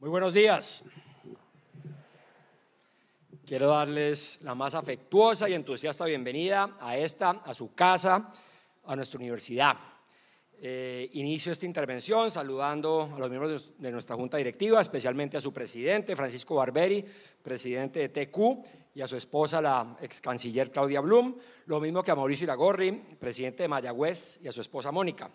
Muy buenos días. Quiero darles la más afectuosa y entusiasta bienvenida a esta, a su casa, a nuestra universidad. Eh, inicio esta intervención saludando a los miembros de nuestra junta directiva, especialmente a su presidente, Francisco Barberi, presidente de TQ, y a su esposa, la ex canciller Claudia Blum, lo mismo que a Mauricio Iragorri, presidente de Mayagüez, y a su esposa Mónica.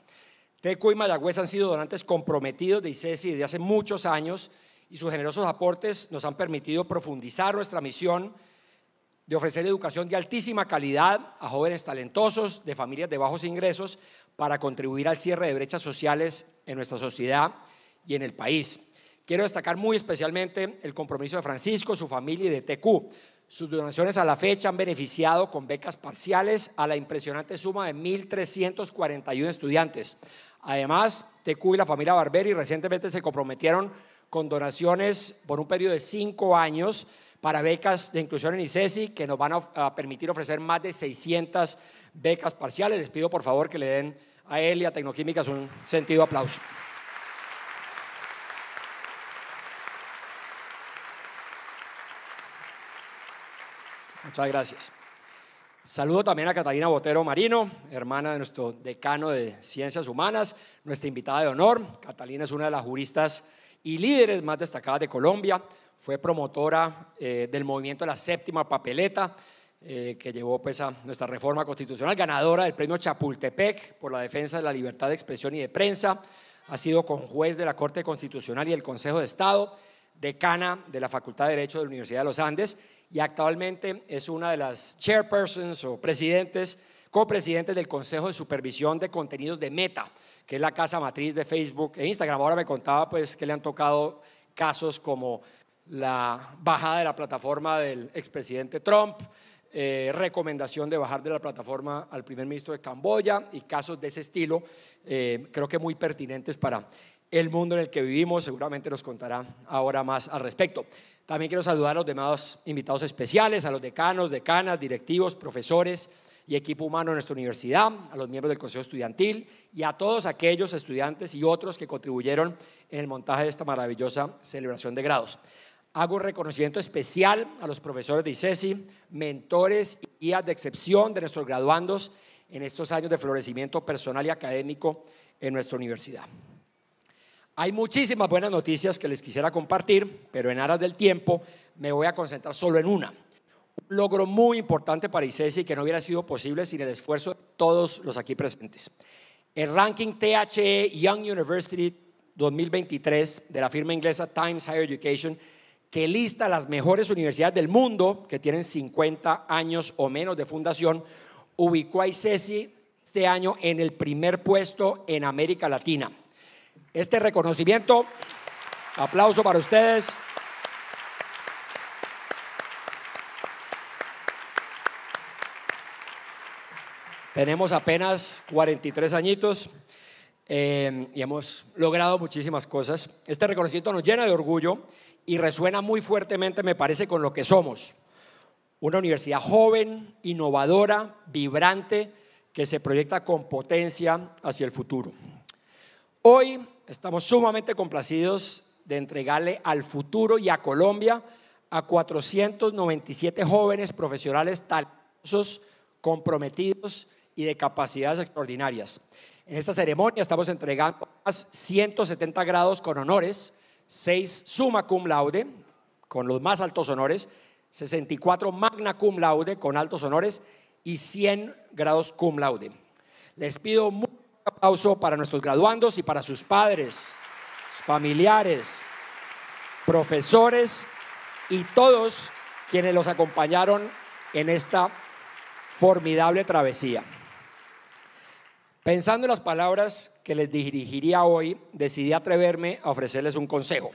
Teco y Mayagüez han sido donantes comprometidos de ICESI desde hace muchos años y sus generosos aportes nos han permitido profundizar nuestra misión de ofrecer educación de altísima calidad a jóvenes talentosos de familias de bajos ingresos para contribuir al cierre de brechas sociales en nuestra sociedad y en el país. Quiero destacar muy especialmente el compromiso de Francisco, su familia y de TQ, sus donaciones a la fecha han beneficiado con becas parciales a la impresionante suma de 1.341 estudiantes. Además, TQ y la familia Barberi recientemente se comprometieron con donaciones por un periodo de cinco años para becas de inclusión en ICESI e que nos van a, permitir ofrecer más de 600 becas parciales. Les pido por favor que le den a él y a Tecnoquímicas un sentido aplauso. Muchas gracias. Saludo también a Catalina Botero Marino, hermana de nuestro decano de Ciencias Humanas, nuestra invitada de honor. Catalina es una de las juristas y líderes más destacadas de Colombia. Fue promotora eh, del movimiento de la séptima papeleta, eh, que llevó pues, a nuestra reforma constitucional, ganadora del premio Chapultepec por la defensa de la libertad de expresión y de prensa. Ha sido conjuez de la Corte Constitucional y del Consejo de Estado, decana de la Facultad de Derecho de la Universidad de los Andes y actualmente es una de las chairpersons o presidentes, copresidentes del Consejo de Supervisión de Contenidos de Meta, que es la casa matriz de Facebook e Instagram. Ahora me contaba pues que le han tocado casos como la bajada de la plataforma del expresidente Trump, eh, recomendación de bajar de la plataforma al primer ministro de Camboya y casos de ese estilo, eh, creo que muy pertinentes para el mundo en el que vivimos. Seguramente nos contará ahora más al respecto. También quiero saludar a los demás invitados especiales, a los decanos, decanas, directivos, profesores y equipo humano de nuestra universidad, a los miembros del Consejo Estudiantil y a todos aquellos estudiantes y otros que contribuyeron en el montaje de esta maravillosa celebración de grados. Hago un reconocimiento especial a los profesores de ICESI, mentores y guías de excepción de nuestros graduandos en estos años de florecimiento personal y académico en nuestra universidad. Hay muchísimas buenas noticias que les quisiera compartir, pero en aras del tiempo me voy a concentrar solo en una. Un logro muy importante para ICESI que no hubiera sido posible sin el esfuerzo de todos los aquí presentes. El ranking THE Young University 2023 de la firma inglesa Times Higher Education, que lista las mejores universidades del mundo que tienen 50 años o menos de fundación, ubicó a ICESI este año en el primer puesto en América Latina este reconocimiento. Aplauso para ustedes. Tenemos apenas 43 añitos em, y hemos logrado muchísimas cosas. Este reconocimiento nos llena de orgullo y resuena muy fuertemente, me parece, con lo que somos. Una universidad joven, innovadora, vibrante, que se proyecta con potencia hacia el futuro. Hoy Estamos sumamente complacidos de entregarle al futuro y a Colombia a 497 jóvenes profesionales talentosos, comprometidos y de capacidades extraordinarias. En esta ceremonia estamos entregando más 170 grados con honores, 6 summa cum laude con los más altos honores, 64 magna cum laude con altos honores y 100 grados cum laude. Les pido mucho aplauso para nuestros graduandos y para sus padres, familiares, profesores y todos quienes los acompañaron en esta formidable travesía. Pensando en las palabras que les dirigiría hoy, decidí atreverme a ofrecerles un consejo.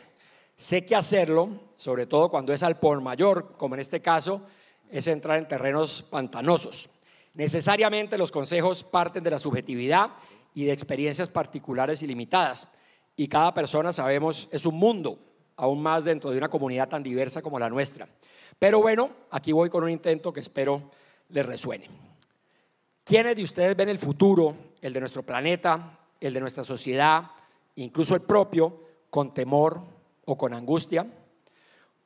Sé que hacerlo, sobre todo cuando es al por mayor, como en este caso, es entrar en terrenos pantanosos. Necesariamente los consejos parten de la subjetividad y de experiencias particulares y limitadas. Y cada persona, sabemos, es un mundo, aún más dentro de una comunidad tan diversa como la nuestra. Pero bueno, aquí voy con un intento que espero les resuene. ¿Quiénes de ustedes ven el futuro, el de nuestro planeta, el de nuestra sociedad, incluso el propio, con temor o con angustia?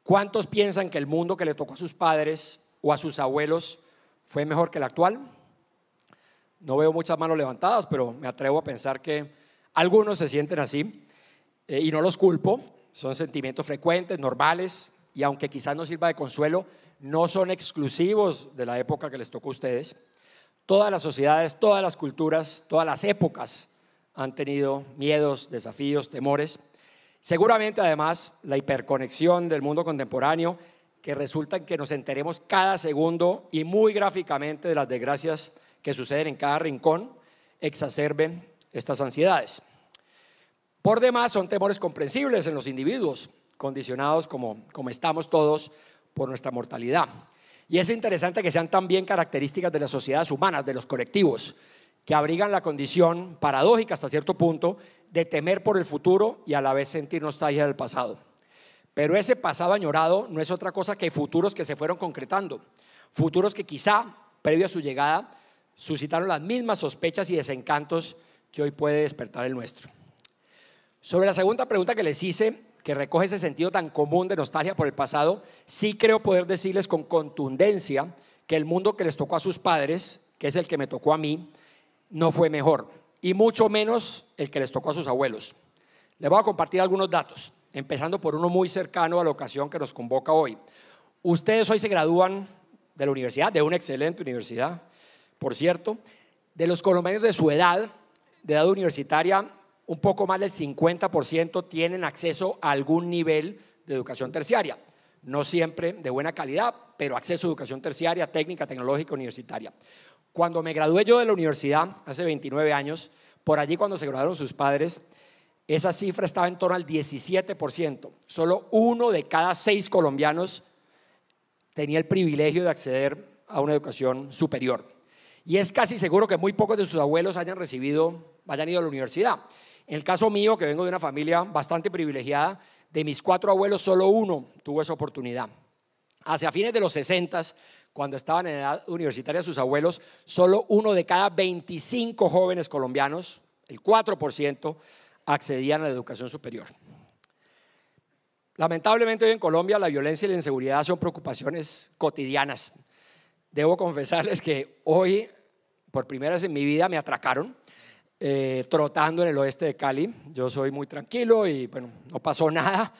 ¿Cuántos piensan que el mundo que le tocó a sus padres o a sus abuelos fue mejor que el actual? No veo muchas manos levantadas, pero me atrevo a pensar que algunos se sienten así eh, y no los culpo. Son sentimientos frecuentes, normales, y aunque quizás no sirva de consuelo, no son exclusivos de la época que les tocó a ustedes. Todas las sociedades, todas las culturas, todas las épocas han tenido miedos, desafíos, temores. Seguramente además la hiperconexión del mundo contemporáneo que resulta en que nos enteremos cada segundo y muy gráficamente de las desgracias que suceden en cada rincón exacerben estas ansiedades. Por demás, son temores comprensibles en los individuos, condicionados como, como estamos todos por nuestra mortalidad. Y es interesante que sean también características de las sociedades humanas, de los colectivos, que abrigan la condición paradójica hasta cierto punto de temer por el futuro y a la vez sentir nostalgia del pasado. Pero ese pasado añorado no es otra cosa que futuros que se fueron concretando, futuros que quizá, previo a su llegada, suscitaron las mismas sospechas y desencantos que hoy puede despertar el nuestro. Sobre la segunda pregunta que les hice, que recoge ese sentido tan común de nostalgia por el pasado, sí creo poder decirles con contundencia que el mundo que les tocó a sus padres, que es el que me tocó a mí, no fue mejor, y mucho menos el que les tocó a sus abuelos. Les voy a compartir algunos datos, empezando por uno muy cercano a la ocasión que nos convoca hoy. Ustedes hoy se gradúan de la universidad, de una excelente universidad, por cierto, de los colombianos de su edad, de edad universitaria, un poco más del 50% tienen acceso a algún nivel de educación terciaria. No siempre de buena calidad, pero acceso a educación terciaria, técnica, tecnológica, universitaria. Cuando me gradué yo de la universidad, hace 29 años, por allí cuando se graduaron sus padres, esa cifra estaba en torno al 17%. Solo uno de cada seis colombianos tenía el privilegio de acceder a una educación superior. Y es casi seguro que muy pocos de sus abuelos hayan recibido, hayan ido a la universidad. En el caso mío, que vengo de una familia bastante privilegiada, de mis cuatro abuelos solo uno tuvo esa oportunidad. Hacia fines de los 60, cuando estaban en edad universitaria sus abuelos, solo uno de cada 25 jóvenes colombianos, el 4%, accedían a la educación superior. Lamentablemente hoy en Colombia la violencia y la inseguridad son preocupaciones cotidianas. Debo confesarles que hoy, por primera vez en mi vida, me atracaron eh, trotando en el oeste de Cali. Yo soy muy tranquilo y bueno, no pasó nada,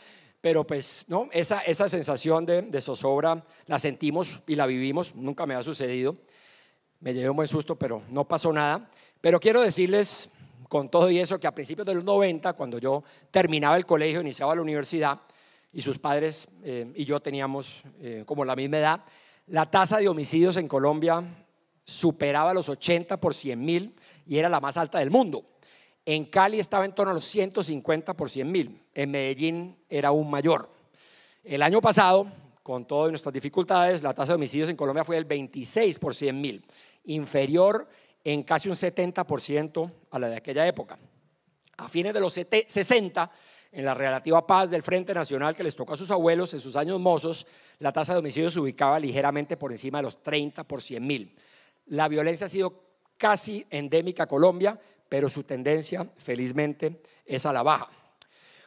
pero pues no, esa, esa sensación de, de zozobra la sentimos y la vivimos, nunca me ha sucedido. Me llevé un buen susto, pero no pasó nada. Pero quiero decirles con todo y eso que a principios de los 90, cuando yo terminaba el colegio, iniciaba la universidad, y sus padres eh, y yo teníamos eh, como la misma edad, la tasa de homicidios en Colombia superaba los 80 por 100 mil y era la más alta del mundo. En Cali estaba en torno a los 150 por 100 mil. En Medellín era aún mayor. El año pasado, con todas nuestras dificultades, la tasa de homicidios en Colombia fue del 26 por 100 mil, inferior en casi un 70% a la de aquella época. A fines de los 60, en la relativa paz del Frente Nacional que les tocó a sus abuelos en sus años mozos, la tasa de homicidios se ubicaba ligeramente por encima de los 30 por 100 mil. La violencia ha sido casi endémica a Colombia, pero su tendencia, felizmente, es a la baja.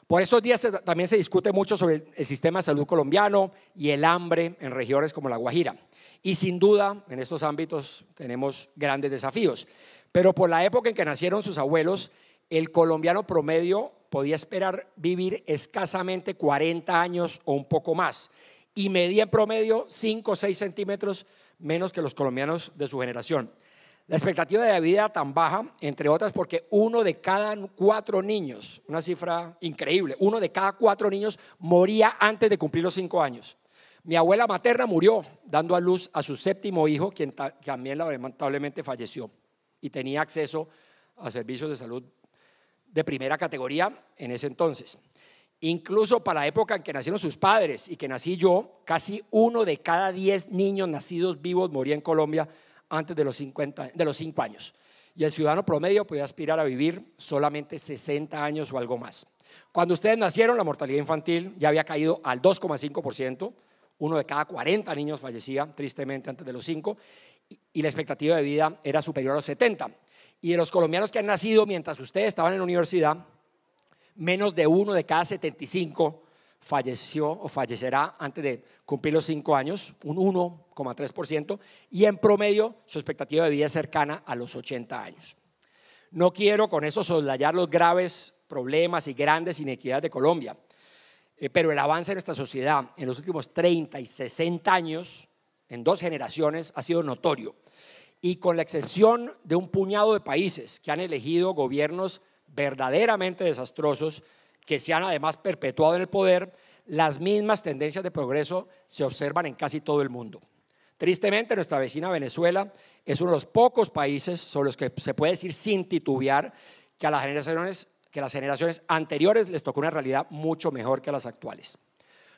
Por estos días también se discute mucho sobre el sistema de salud colombiano y el hambre en regiones como la Guajira. Y sin duda, en estos ámbitos tenemos grandes desafíos. Pero por la época en que nacieron sus abuelos, el colombiano promedio podía esperar vivir escasamente 40 años o un poco más y medía en promedio 5 o 6 centímetros menos que los colombianos de su generación. La expectativa de vida tan baja, entre otras, porque uno de cada cuatro niños, una cifra increíble, uno de cada cuatro niños moría antes de cumplir los cinco años. Mi abuela materna murió dando a luz a su séptimo hijo, quien también lamentablemente falleció y tenía acceso a servicios de salud de primera categoría en ese entonces. Incluso para la época en que nacieron sus padres y que nací yo, casi uno de cada diez niños nacidos vivos moría en Colombia antes de los, 50, de los 5 años. Y el ciudadano promedio podía aspirar a vivir solamente 60 años o algo más. Cuando ustedes nacieron, la mortalidad infantil ya había caído al 2,5%. Uno de cada 40 niños fallecía tristemente antes de los cinco, y la expectativa de vida era superior a los 70 y de los colombianos que han nacido mientras ustedes estaban en la universidad, menos de uno de cada 75 falleció o fallecerá antes de cumplir los cinco años, un 1,3%, y en promedio su expectativa de vida es cercana a los 80 años. No quiero con eso soslayar los graves problemas y grandes inequidades de Colombia, eh, pero el avance de nuestra sociedad en los últimos 30 y 60 años, en dos generaciones, ha sido notorio y con la excepción de un puñado de países que han elegido gobiernos verdaderamente desastrosos, que se han además perpetuado en el poder, las mismas tendencias de progreso se observan en casi todo el mundo. Tristemente, nuestra vecina Venezuela es uno de los pocos países sobre los que se puede decir sin titubear que a las generaciones, que las generaciones anteriores les tocó una realidad mucho mejor que a las actuales.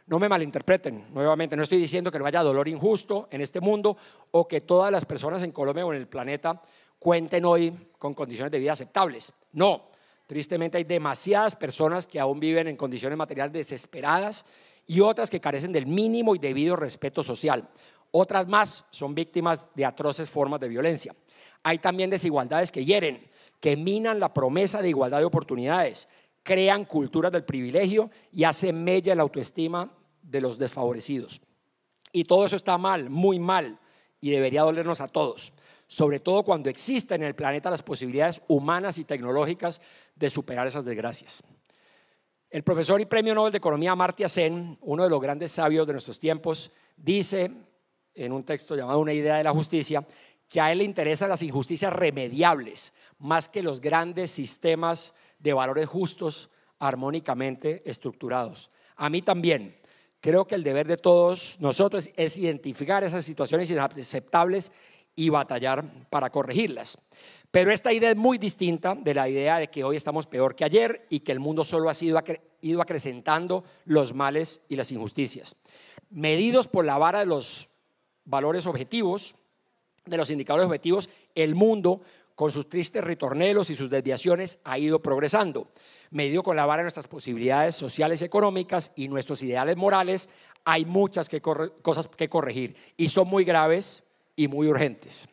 No me malinterpreten, nuevamente, no estoy diciendo que no haya dolor injusto en este mundo o que todas las personas en Colombia o en el planeta cuenten hoy con condiciones de vida aceptables. No, tristemente hay demasiadas personas que aún viven en condiciones materiales desesperadas y otras que carecen del mínimo y debido respeto social. Otras más son víctimas de atroces formas de violencia. Hay también desigualdades que hieren, que minan la promesa de igualdad de oportunidades, crean culturas del privilegio y hacen mella la autoestima de los desfavorecidos. Y todo eso está mal, muy mal, y debería dolernos a todos, sobre todo cuando existen en el planeta las posibilidades humanas y tecnológicas de superar esas desgracias. El profesor y premio Nobel de Economía Marty Asen, uno de los grandes sabios de nuestros tiempos, dice en un texto llamado Una idea de la justicia, que a él le interesan las injusticias remediables más que los grandes sistemas de valores justos, armónicamente estructurados. A mí también. Creo que el deber de todos nosotros es identificar esas situaciones inaceptables y batallar para corregirlas. Pero esta idea es muy distinta de la idea de que hoy estamos peor que ayer y que el mundo solo ha sido, ido acrecentando los males y las injusticias. Medidos por la vara de los valores objetivos, de los indicadores objetivos, el mundo con sus tristes ritornelos y sus desviaciones, ha ido progresando. Medido con la vara de nuestras posibilidades sociales y económicas y nuestros ideales morales, hay muchas cosas que corregir y son muy graves y muy urgentes.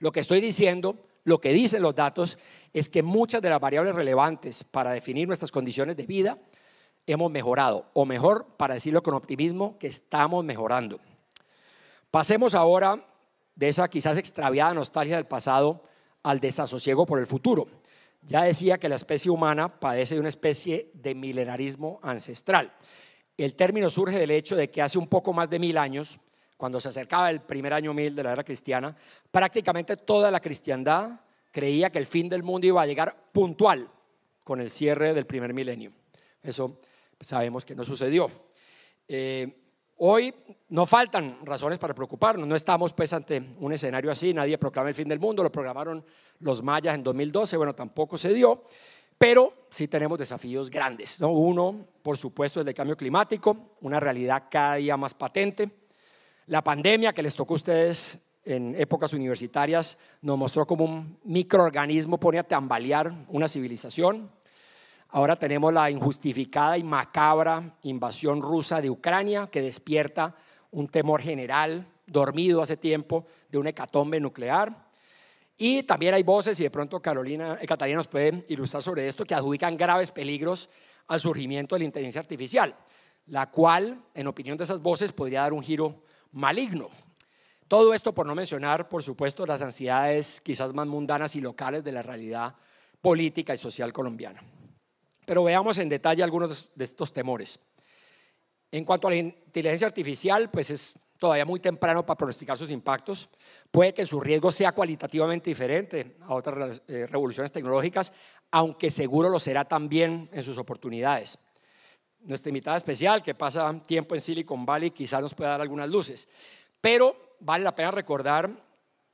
Lo que estoy diciendo, lo que dicen los datos, es que muchas de las variables relevantes para definir nuestras condiciones de vida hemos mejorado, o mejor, para decirlo con optimismo, que estamos mejorando. Pasemos ahora de esa quizás extraviada nostalgia del pasado al desasosiego por el futuro. Ya decía que la especie humana padece de una especie de milenarismo ancestral. El término surge del hecho de que hace un poco más de mil años, cuando se acercaba el primer año mil de la era cristiana, prácticamente toda la cristiandad creía que el fin del mundo iba a llegar puntual con el cierre del primer milenio. Eso pues, sabemos que no sucedió. Eh, Hoy no faltan razones para preocuparnos, no estamos pues ante un escenario así, nadie proclama el fin del mundo, lo programaron los mayas en 2012, bueno, tampoco se dio, pero sí tenemos desafíos grandes. Uno, por supuesto, es el de cambio climático, una realidad cada día más patente. La pandemia que les tocó a ustedes en épocas universitarias nos mostró como un microorganismo pone a tambalear una civilización. Ahora tenemos la injustificada y macabra invasión rusa de Ucrania que despierta un temor general dormido hace tiempo de una hecatombe nuclear. Y también hay voces, y de pronto Carolina, eh, Catalina nos puede ilustrar sobre esto, que adjudican graves peligros al surgimiento de la inteligencia artificial, la cual, en opinión de esas voces, podría dar un giro maligno. Todo esto por no mencionar, por supuesto, las ansiedades quizás más mundanas y locales de la realidad política y social colombiana. Pero veamos en detalle algunos de estos temores. En cuanto a la inteligencia artificial, pues es todavía muy temprano para pronosticar sus impactos. Puede que su riesgo sea cualitativamente diferente a otras eh, revoluciones tecnológicas, aunque seguro lo será también en sus oportunidades. Nuestra invitada especial, que pasa tiempo en Silicon Valley, quizás nos pueda dar algunas luces. Pero vale la pena recordar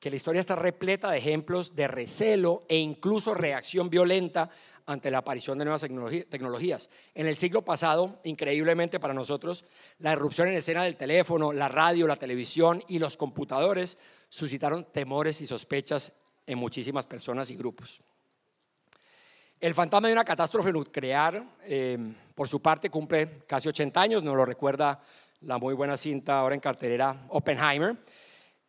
que la historia está repleta de ejemplos de recelo e incluso reacción violenta ante la aparición de nuevas tecnologías. En el siglo pasado, increíblemente para nosotros, la erupción en escena del teléfono, la radio, la televisión y los computadores suscitaron temores y sospechas en muchísimas personas y grupos. El fantasma de una catástrofe nuclear, eh, por su parte, cumple casi 80 años, nos lo recuerda la muy buena cinta ahora en cartelera Oppenheimer.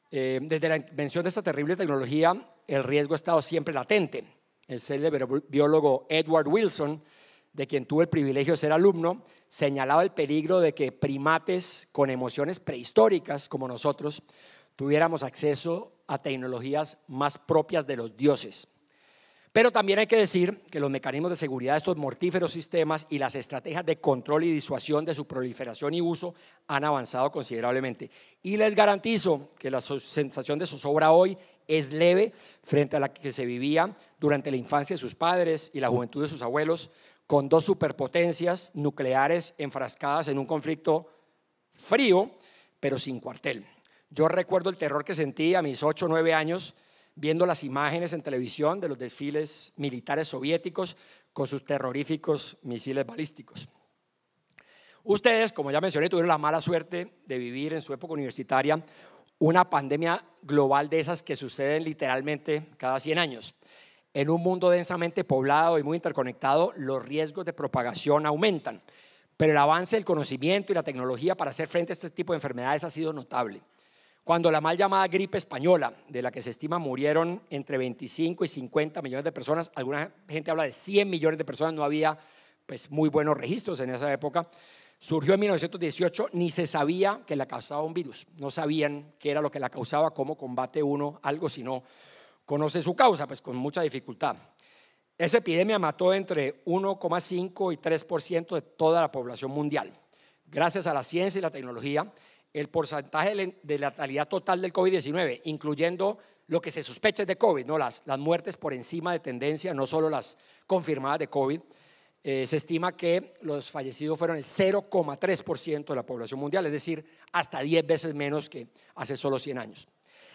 Eh, desde la invención de esta terrible tecnología, el riesgo ha estado siempre latente. El célebre biólogo Edward Wilson, de quien tuve el privilegio de ser alumno, señalaba el peligro de que primates con emociones prehistóricas como nosotros tuviéramos acceso a tecnologías más propias de los dioses. Pero también hay que decir que los mecanismos de seguridad de estos mortíferos sistemas y las estrategias de control y disuasión de su proliferación y uso han avanzado considerablemente. Y les garantizo que la sensación de zozobra hoy es leve frente a la que se vivía durante la infancia de sus padres y la juventud de sus abuelos, con dos superpotencias nucleares enfrascadas en un conflicto frío, pero sin cuartel. Yo recuerdo el terror que sentí a mis ocho o 9 años viendo las imágenes en televisión de los desfiles militares soviéticos con sus terroríficos misiles balísticos. Ustedes, como ya mencioné, tuvieron la mala suerte de vivir en su época universitaria una pandemia global de esas que suceden literalmente cada 100 años. En un mundo densamente poblado y muy interconectado, los riesgos de propagación aumentan, pero el avance del conocimiento y la tecnología para hacer frente a este tipo de enfermedades ha sido notable cuando la mal llamada gripe española, de la que se estima murieron entre 25 y 50 millones de personas, alguna gente habla de 100 millones de personas, no había pues muy buenos registros en esa época, surgió en 1918, ni se sabía que la causaba un virus, no sabían qué era lo que la causaba, cómo combate uno algo si no conoce su causa, pues con mucha dificultad. Esa epidemia mató entre 1,5 y 3% de toda la población mundial. Gracias a la ciencia y la tecnología, el porcentaje de la letalidad total del COVID-19, incluyendo lo que se sospecha de COVID, ¿no? las, las muertes por encima de tendencia, no solo las confirmadas de COVID, eh, se estima que los fallecidos fueron el 0,3% de la población mundial, es decir, hasta 10 veces menos que hace solo 100 años.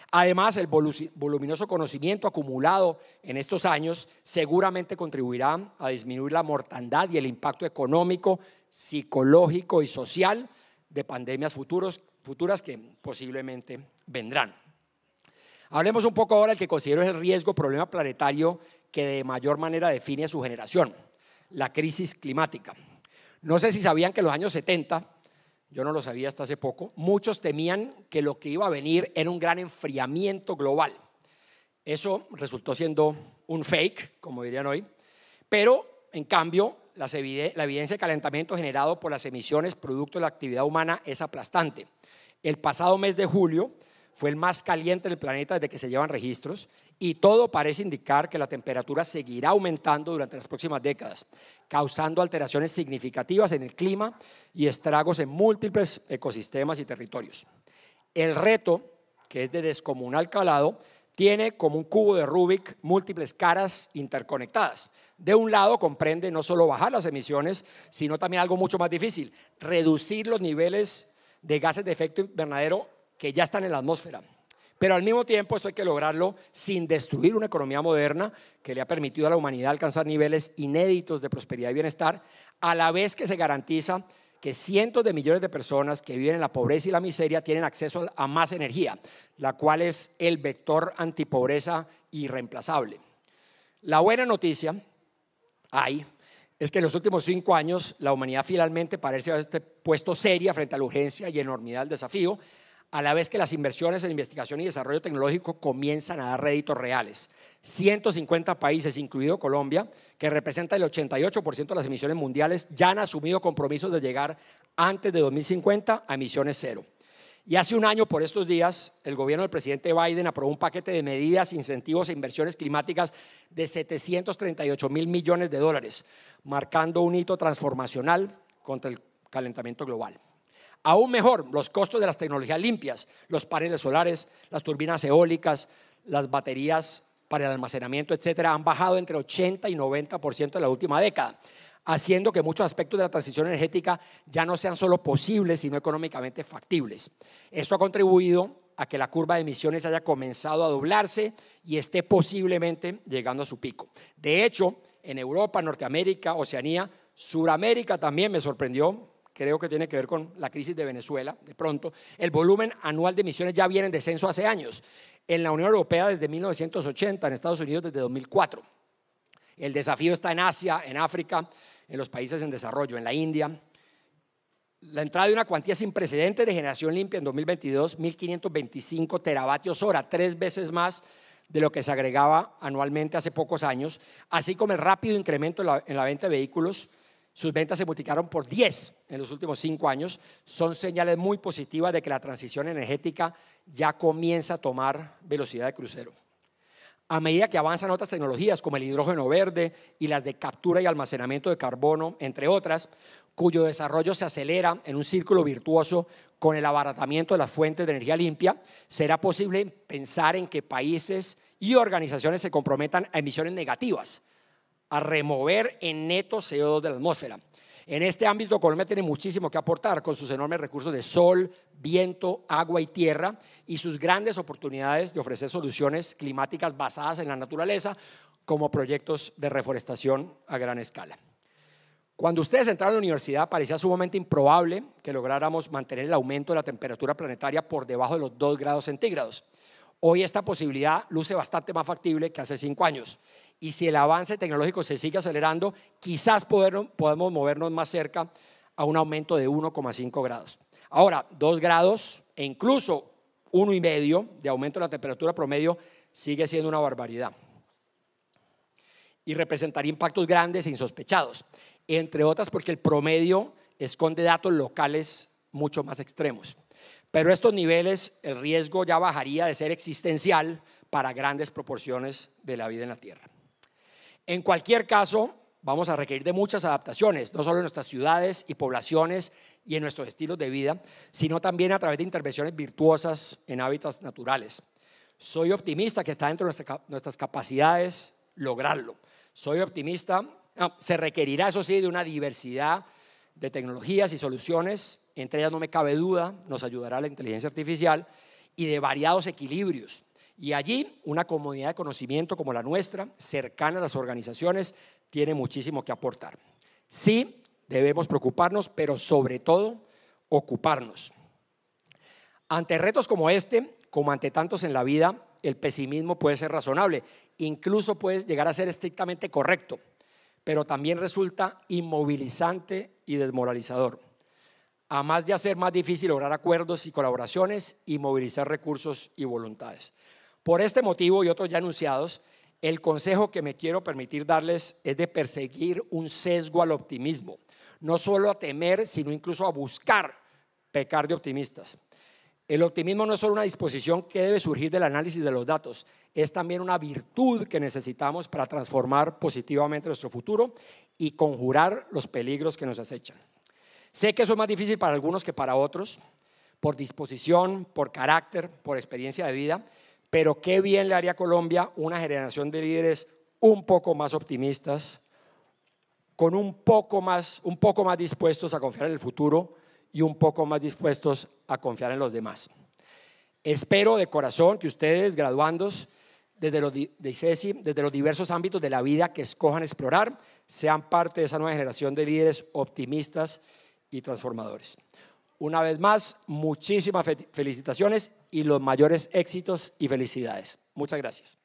Además, el voluminoso conocimiento acumulado en estos años seguramente contribuirá a disminuir la mortandad y el impacto económico, psicológico y social de pandemias futuras futuras que posiblemente vendrán. Hablemos un poco ahora del que considero el riesgo, problema planetario que de mayor manera define a su generación, la crisis climática. No sé si sabían que en los años 70, yo no lo sabía hasta hace poco, muchos temían que lo que iba a venir era un gran enfriamiento global. Eso resultó siendo un fake, como dirían hoy, pero en cambio la evidencia de calentamiento generado por las emisiones producto de la actividad humana es aplastante. El pasado mes de julio fue el más caliente del planeta desde que se llevan registros y todo parece indicar que la temperatura seguirá aumentando durante las próximas décadas, causando alteraciones significativas en el clima y estragos en múltiples ecosistemas y territorios. El reto, que es de descomunal calado, tiene como un cubo de Rubik múltiples caras interconectadas. De un lado comprende no solo bajar las emisiones, sino también algo mucho más difícil, reducir los niveles de gases de efecto invernadero que ya están en la atmósfera. Pero al mismo tiempo esto hay que lograrlo sin destruir una economía moderna que le ha permitido a la humanidad alcanzar niveles inéditos de prosperidad y bienestar, a la vez que se garantiza que cientos de millones de personas que viven en la pobreza y la miseria tienen acceso a más energía, la cual es el vector antipobreza irreemplazable. La buena noticia hay es que en los últimos cinco años la humanidad finalmente parece haberse puesto seria frente a la urgencia y enormidad del desafío a la vez que las inversiones en investigación y desarrollo tecnológico comienzan a dar réditos reales. 150 países, incluido Colombia, que representa el 88% de las emisiones mundiales, ya han asumido compromisos de llegar antes de 2050 a emisiones cero. Y hace un año, por estos días, el gobierno del presidente Biden aprobó un paquete de medidas, incentivos e inversiones climáticas de 738 mil millones de dólares, marcando un hito transformacional contra el calentamiento global. Aún mejor, los costos de las tecnologías limpias, los paneles solares, las turbinas eólicas, las baterías para el almacenamiento, etcétera, han bajado entre 80 y 90% en la última década, haciendo que muchos aspectos de la transición energética ya no sean solo posibles, sino económicamente factibles. Eso ha contribuido a que la curva de emisiones haya comenzado a doblarse y esté posiblemente llegando a su pico. De hecho, en Europa, Norteamérica, Oceanía, Suramérica también me sorprendió creo que tiene que ver con la crisis de Venezuela, de pronto, el volumen anual de emisiones ya viene en descenso hace años. En la Unión Europea desde 1980, en Estados Unidos desde 2004. El desafío está en Asia, en África, en los países en desarrollo, en la India. La entrada de una cuantía sin precedentes de generación limpia en 2022, 1.525 teravatios hora, tres veces más de lo que se agregaba anualmente hace pocos años, así como el rápido incremento en la, en la venta de vehículos sus ventas se multiplicaron por 10 en los últimos 5 años. Son señales muy positivas de que la transición energética ya comienza a tomar velocidad de crucero. A medida que avanzan otras tecnologías como el hidrógeno verde y las de captura y almacenamiento de carbono, entre otras, cuyo desarrollo se acelera en un círculo virtuoso con el abaratamiento de las fuentes de energía limpia, será posible pensar en que países y organizaciones se comprometan a emisiones negativas a remover en neto CO2 de la atmósfera. En este ámbito Colombia tiene muchísimo que aportar con sus enormes recursos de sol, viento, agua y tierra y sus grandes oportunidades de ofrecer soluciones climáticas basadas en la naturaleza como proyectos de reforestación a gran escala. Cuando ustedes entraron a la universidad parecía sumamente improbable que lográramos mantener el aumento de la temperatura planetaria por debajo de los 2 grados centígrados. Hoy esta posibilidad luce bastante más factible que hace 5 años y si el avance tecnológico se sigue acelerando, quizás poder, podemos movernos más cerca a un aumento de 1,5 grados. Ahora, 2 grados e incluso 1,5 de aumento de la temperatura promedio sigue siendo una barbaridad y representaría impactos grandes e insospechados, entre otras porque el promedio esconde datos locales mucho más extremos. Pero estos niveles, el riesgo ya bajaría de ser existencial para grandes proporciones de la vida en la Tierra. En cualquier caso, vamos a requerir de muchas adaptaciones, no solo en nuestras ciudades y poblaciones y en nuestros estilos de vida, sino también a través de intervenciones virtuosas en hábitats naturales. Soy optimista que está dentro de nuestras capacidades lograrlo. Soy optimista, se requerirá, eso sí, de una diversidad de tecnologías y soluciones, entre ellas no me cabe duda, nos ayudará la inteligencia artificial, y de variados equilibrios y allí una comunidad de conocimiento como la nuestra, cercana a las organizaciones, tiene muchísimo que aportar. Sí, debemos preocuparnos, pero sobre todo ocuparnos. Ante retos como este, como ante tantos en la vida, el pesimismo puede ser razonable, incluso puede llegar a ser estrictamente correcto, pero también resulta inmovilizante y desmoralizador. Además de hacer más difícil lograr acuerdos y colaboraciones y movilizar recursos y voluntades. Por este motivo y otros ya anunciados, el consejo que me quiero permitir darles es de perseguir un sesgo al optimismo, no solo a temer, sino incluso a buscar pecar de optimistas. El optimismo no es solo una disposición que debe surgir del análisis de los datos, es también una virtud que necesitamos para transformar positivamente nuestro futuro y conjurar los peligros que nos acechan. Sé que eso es más difícil para algunos que para otros, por disposición, por carácter, por experiencia de vida, pero qué bien le haría a Colombia una generación de líderes un poco más optimistas, con un poco más, un poco más dispuestos a confiar en el futuro y un poco más dispuestos a confiar en los demás. Espero de corazón que ustedes, graduandos desde los, desde los diversos ámbitos de la vida que escojan explorar, sean parte de esa nueva generación de líderes optimistas y transformadores. Una vez más, muchísimas felicitaciones y los mayores éxitos y felicidades. Muchas gracias.